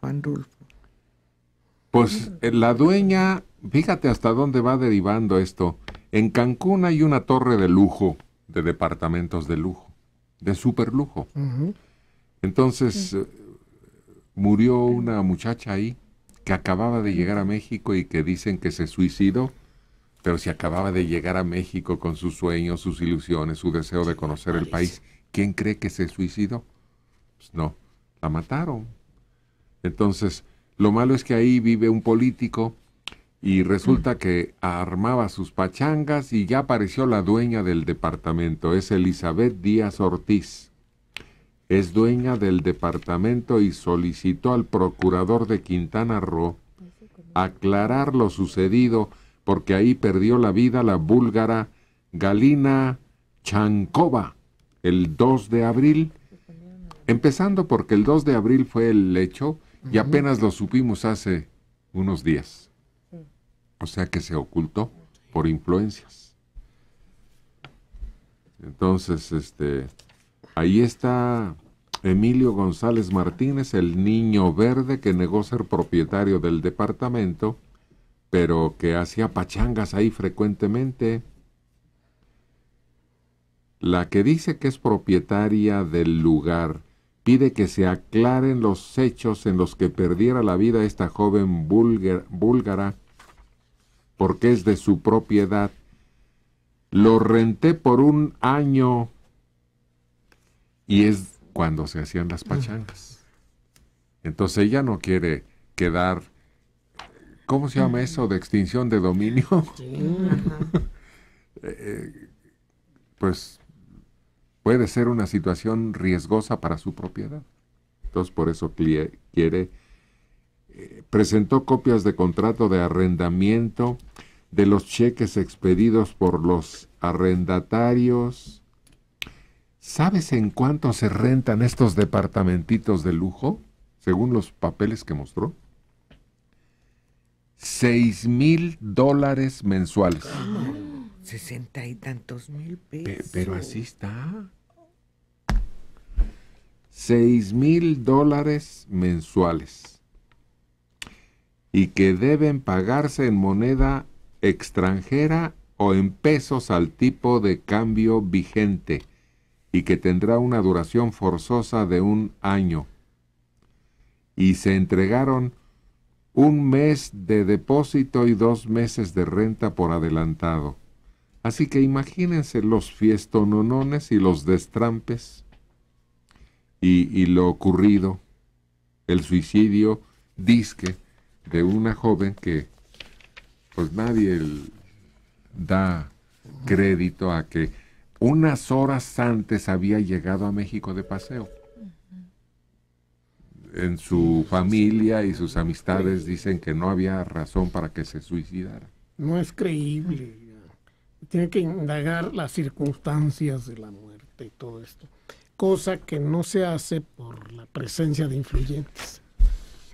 Juan Rulfo. Pues eh, la dueña, fíjate hasta dónde va derivando esto. En Cancún hay una torre de lujo, de departamentos de lujo, de super lujo. Entonces eh, murió una muchacha ahí que acababa de llegar a México y que dicen que se suicidó, pero si acababa de llegar a México con sus sueños, sus ilusiones, su deseo de conocer el país, ¿quién cree que se suicidó? Pues no, la mataron. Entonces, lo malo es que ahí vive un político y resulta mm. que armaba sus pachangas y ya apareció la dueña del departamento, es Elizabeth Díaz Ortiz. Es dueña del departamento y solicitó al procurador de Quintana Roo aclarar lo sucedido porque ahí perdió la vida la búlgara Galina Chankova el 2 de abril, empezando porque el 2 de abril fue el hecho y apenas lo supimos hace unos días. O sea que se ocultó por influencias. Entonces, este, ahí está Emilio González Martínez, el niño verde que negó ser propietario del departamento, pero que hacía pachangas ahí frecuentemente. La que dice que es propietaria del lugar pide que se aclaren los hechos en los que perdiera la vida esta joven búlgara, porque es de su propiedad. Lo renté por un año y es cuando se hacían las pachangas. Entonces ella no quiere quedar, ¿cómo se llama eso? De extinción de dominio. Eh, pues puede ser una situación riesgosa para su propiedad. Entonces, por eso quiere, eh, presentó copias de contrato de arrendamiento de los cheques expedidos por los arrendatarios. ¿Sabes en cuánto se rentan estos departamentitos de lujo? Según los papeles que mostró. Seis mil dólares mensuales. Sesenta y tantos mil pesos. pero así está. Seis mil dólares mensuales. Y que deben pagarse en moneda extranjera o en pesos al tipo de cambio vigente y que tendrá una duración forzosa de un año. Y se entregaron un mes de depósito y dos meses de renta por adelantado. Así que imagínense los fiestononones y los destrampes y, y lo ocurrido, el suicidio disque de una joven que pues nadie da crédito a que unas horas antes había llegado a México de paseo. En su familia y sus amistades dicen que no había razón para que se suicidara. No es creíble tiene que indagar las circunstancias de la muerte y todo esto, cosa que no se hace por la presencia de influyentes.